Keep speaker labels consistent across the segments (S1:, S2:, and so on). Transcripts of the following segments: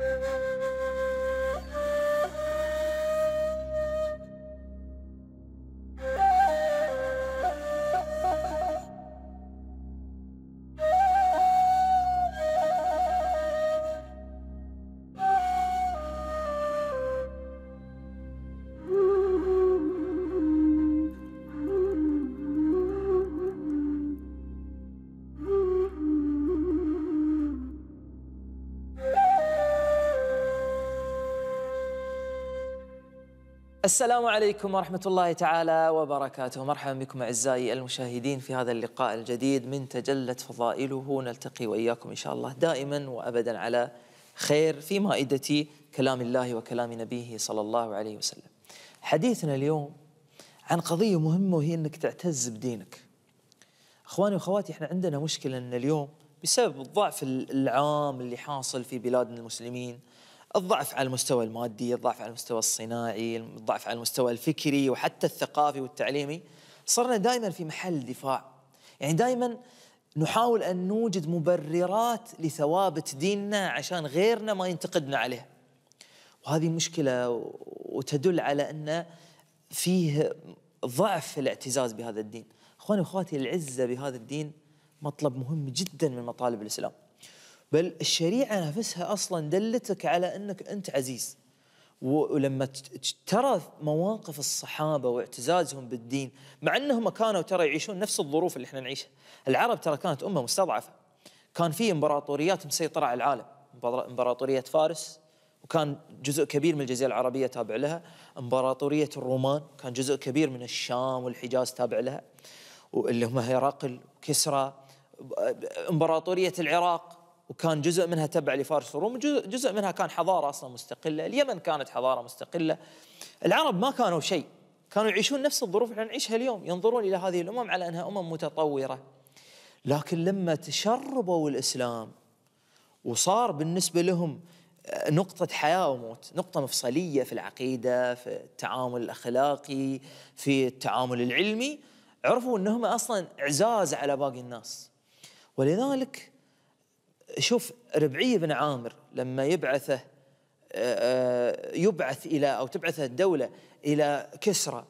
S1: Thank you. السلام عليكم ورحمة الله تعالى وبركاته مرحبا بكم أعزائي المشاهدين في هذا اللقاء الجديد من تجلت فضائله نلتقي وإياكم إن شاء الله دائما وأبدا على خير في مائدة كلام الله وكلام نبيه صلى الله عليه وسلم حديثنا اليوم عن قضية مهمة وهي أنك تعتز بدينك أخواني وأخواتي إحنا عندنا مشكلة أن اليوم بسبب الضعف العام اللي حاصل في بلادنا المسلمين الضعف على المستوى المادي الضعف على المستوى الصناعي الضعف على المستوى الفكري وحتى الثقافي والتعليمي صرنا دائما في محل دفاع يعني دائما نحاول أن نوجد مبررات لثوابت ديننا عشان غيرنا ما ينتقدنا عليه وهذه مشكلة وتدل على أن فيه ضعف في الاعتزاز بهذا الدين أخواني وأخواتي العزة بهذا الدين مطلب مهم جدا من مطالب الإسلام بل الشريعة نفسها أصلا دلتك على أنك أنت عزيز ولما ترى مواقف الصحابة واعتزازهم بالدين مع أنهم كانوا ترى يعيشون نفس الظروف اللي احنا نعيشها العرب ترى كانت أمة مستضعفة كان في امبراطوريات مسيطرة على العالم امبراطورية فارس وكان جزء كبير من الجزيرة العربية تابع لها امبراطورية الرومان كان جزء كبير من الشام والحجاز تابع لها اللي هم هرقل وكسرى امبراطورية العراق وكان جزء منها تبع لفارس الروم جزء منها كان حضارة أصلا مستقلة اليمن كانت حضارة مستقلة العرب ما كانوا شيء كانوا يعيشون نفس الظروف اللي نعيشها اليوم ينظرون إلى هذه الأمم على أنها أمم متطورة لكن لما تشربوا الإسلام وصار بالنسبة لهم آه، نقطة حياة وموت نقطة مفصلية في العقيدة في التعامل الأخلاقي في التعامل العلمي عرفوا أنهم أصلا إعزاز على باقي الناس ولذلك شوف ربعي بن عامر لما يبعثه آه، آه، يبعث الى او تبعثه الدوله الى كسرى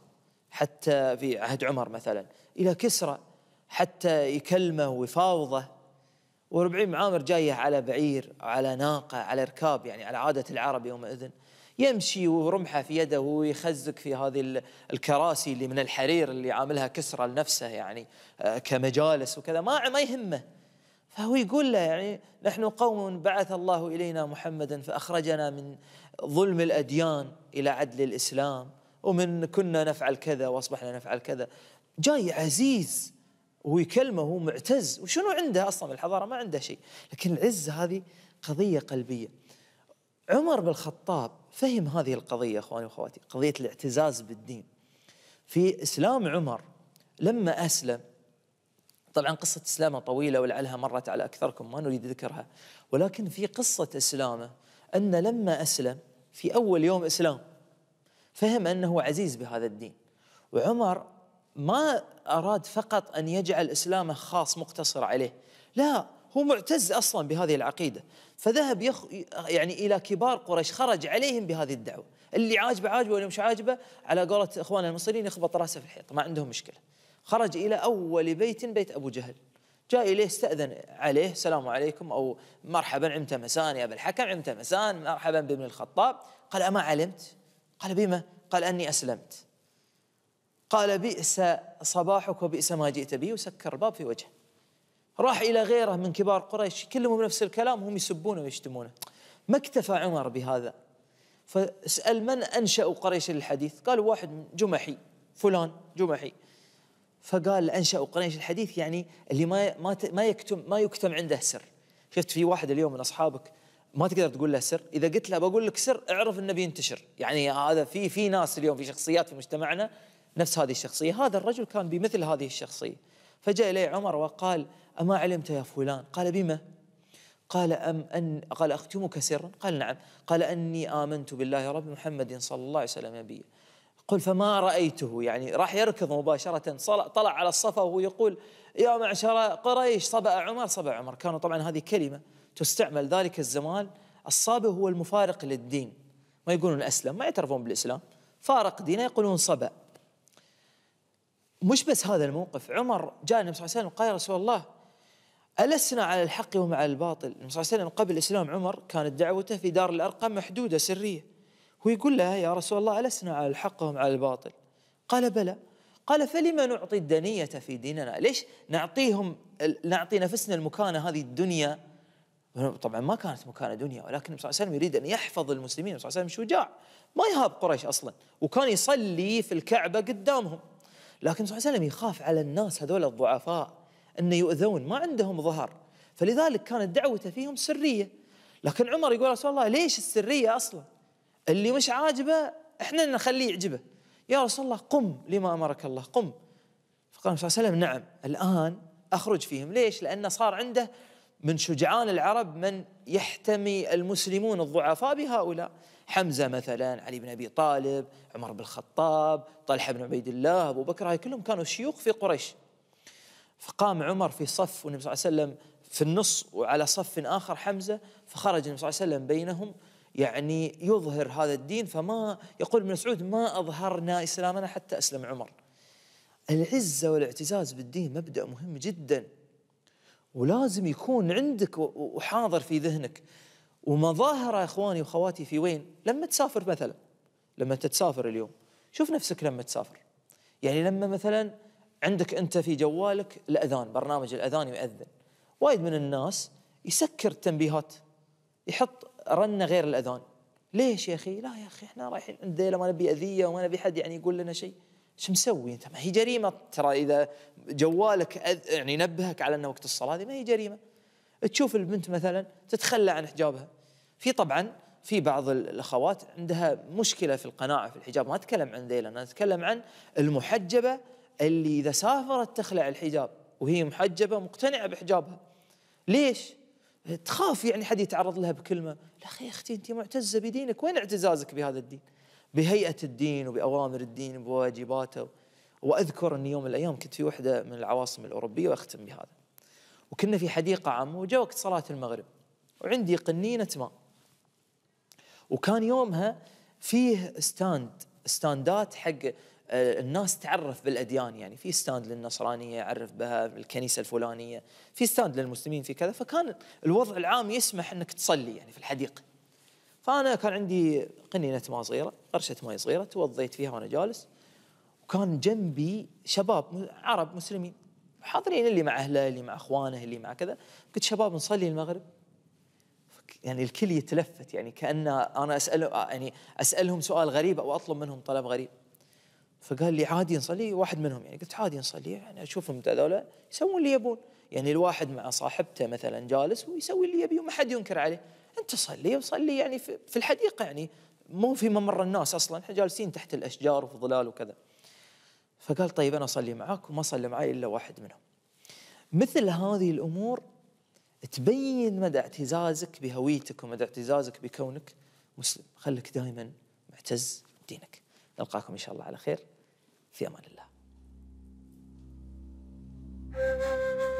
S1: حتى في عهد عمر مثلا الى كسرى حتى يكلمه ويفاوضه وربعي بن عامر جايه على بعير على ناقه على ركاب يعني على عاده العرب يومئذ يمشي ورمحه في يده ويخزك في هذه الكراسي اللي من الحرير اللي عاملها كسرى لنفسه يعني آه، كمجالس وكذا ما ما يهمه فهو يقول له يعني نحن قوم بعث الله إلينا محمدا فأخرجنا من ظلم الأديان إلى عدل الإسلام ومن كنا نفعل كذا وأصبحنا نفعل كذا جاي عزيز ويكلمه هو معتز وشنو عنده أصلا الحضارة ما عنده شيء لكن العزة هذه قضية قلبية عمر بن الخطاب فهم هذه القضية أخواني وأخواتي قضية الاعتزاز بالدين في إسلام عمر لما أسلم طبعا قصة إسلامة طويلة ولعلها مرت على أكثركم ما نريد ذكرها ولكن في قصة إسلامة أن لما أسلم في أول يوم إسلام فهم أنه عزيز بهذا الدين وعمر ما أراد فقط أن يجعل إسلامه خاص مقتصر عليه لا هو معتز أصلا بهذه العقيدة فذهب يخ يعني إلى كبار قريش خرج عليهم بهذه الدعوة اللي عاجبه عاجبه واللي مش عاجبه على قولة إخواننا المصريين يخبط راسه في الحيط ما عندهم مشكلة خرج إلى أول بيت بيت أبو جهل جاء إليه استأذن عليه السلام عليكم أو مرحبا عمت مسان يا أبا الحكم عمت مسان مرحبا بابن الخطاب قال أما علمت قال بما قال أني أسلمت قال بئس صباحك وبئس ما جئت به وسكر الباب في وجهه راح إلى غيره من كبار قريش كلهم بنفس الكلام هم يسبونه ويشتمونه ما اكتفى عمر بهذا فاسأل من أنشأ قريش للحديث قالوا واحد جمحي فلان جمحي فقال انشأوا قريش الحديث يعني اللي ما ما ما يكتم ما يكتم عنده سر شفت في واحد اليوم من اصحابك ما تقدر تقول له سر اذا قلت له بقول لك سر اعرف انه بينتشر يعني هذا في في ناس اليوم في شخصيات في مجتمعنا نفس هذه الشخصيه هذا الرجل كان بمثل هذه الشخصيه فجاء اليه عمر وقال اما علمت يا فلان قال بما قال أم أن قال أختمك سرا قال نعم قال أني آمنت بالله رب محمد صلى الله عليه وسلم نبيا قل فما رأيته يعني راح يركض مباشرة طلع على الصفا وهو يقول يا معشر قريش صبأ عمر صبأ عمر كانوا طبعا هذه كلمة تستعمل ذلك الزمان الصابئ هو المفارق للدين ما يقولون أسلم ما يعترفون بالإسلام فارق دينه يقولون صبأ مش بس هذا الموقف عمر جاء النبي صلى الله عليه وسلم قال يا رسول الله ألسنا على الحق ومع الباطل النبي صلى الله عليه وسلم قبل إسلام عمر كانت دعوته في دار الأرقم محدودة سرية هو يقول لها يا رسول الله ألسنا على الحق وهم على الباطل قال بلى قال فلما نعطي الدنية في ديننا ليش نعطيهم نعطي نفسنا المكانة هذه الدنيا طبعا ما كانت مكانة دنيا ولكن النبي صلى الله عليه وسلم يريد أن يحفظ المسلمين النبي صلى الله عليه وسلم شجاع ما يهاب قريش أصلا وكان يصلي في الكعبة قدامهم لكن صلى الله عليه وسلم يخاف على الناس هذول الضعفاء أن يؤذون ما عندهم ظهر فلذلك كانت دعوته فيهم سرية لكن عمر يقول رسول الله ليش السرية أصلا اللي مش عاجبه احنا نخليه يعجبه يا رسول الله قم لما امرك الله قم فقال صلى الله عليه وسلم نعم الان اخرج فيهم ليش؟ لانه صار عنده من شجعان العرب من يحتمي المسلمون الضعفاء بهؤلاء حمزه مثلا علي بن ابي طالب عمر بن الخطاب طلحه بن عبيد الله ابو بكر هاي كلهم كانوا شيوخ في قريش فقام عمر في صف والنبي صلى الله عليه وسلم في النص وعلى صف اخر حمزه فخرج النبي صلى الله عليه وسلم بينهم يعني يظهر هذا الدين فما يقول ابن مسعود ما أظهرنا إسلامنا حتى أسلم عمر العزة والاعتزاز بالدين مبدأ مهم جدا ولازم يكون عندك وحاضر في ذهنك ومظاهرة إخواني واخواتي في وين لما تسافر مثلا لما أنت تسافر اليوم شوف نفسك لما تسافر يعني لما مثلا عندك أنت في جوالك الأذان برنامج الأذان يؤذن وايد من الناس يسكر التنبيهات يحط رنه غير الاذان ليش يا اخي لا يا اخي احنا رايحين عند ديله ما نبي اذيه وما نبي حد يعني يقول لنا شيء ايش مسوي انت ما هي جريمه ترى اذا جوالك أذ... يعني نبهك على انه وقت الصلاه هذه ما هي جريمه تشوف البنت مثلا تتخلى عن حجابها في طبعا في بعض الاخوات عندها مشكله في القناعه في الحجاب ما اتكلم عن ذيلا انا اتكلم عن المحجبه اللي اذا سافرت تخلع الحجاب وهي محجبه مقتنعه بحجابها ليش تخاف يعني حد يتعرض لها بكلمه لا اخي اختي انت معتزه بدينك وين اعتزازك بهذا الدين بهيئه الدين وباوامر الدين وبواجباته واذكر اني يوم من الايام كنت في واحده من العواصم الاوروبيه واختم بهذا وكنا في حديقه عامه وجاء وقت صلاه المغرب وعندي قنينه ماء وكان يومها فيه ستاند ستاندات حق آه، الناس تعرف بالاديان يعني في ستاند للنصرانيه يعرف بها الكنيسه الفلانيه في ستاند للمسلمين في كذا فكان الوضع العام يسمح انك تصلي يعني في الحديقه فانا كان عندي قنينه ماء صغيره قرشه ماء صغيره توضيت فيها وانا جالس وكان جنبي شباب عرب مسلمين حاضرين اللي مع اهله اللي مع اخوانه اللي مع كذا قلت شباب نصلي المغرب يعني الكل يتلفت يعني كانه انا اساله يعني اسالهم سؤال غريب او اطلب منهم طلب غريب فقال لي عادي نصلي واحد منهم يعني قلت عادي نصلي يعني اشوفهم هذول يسوون اللي يبون يعني الواحد مع صاحبته مثلا جالس ويسوي اللي يبي وما حد ينكر عليه انت صلي وصلي يعني في الحديقه يعني مو في ممر الناس اصلا احنا جالسين تحت الاشجار وفي ظلال وكذا فقال طيب انا اصلي معاك وما صلى معي الا واحد منهم مثل هذه الامور تبين مدى اعتزازك بهويتك ومدى اعتزازك بكونك مسلم خليك دائما معتز بدينك نلقاكم ان شاء الله على خير في امان الله.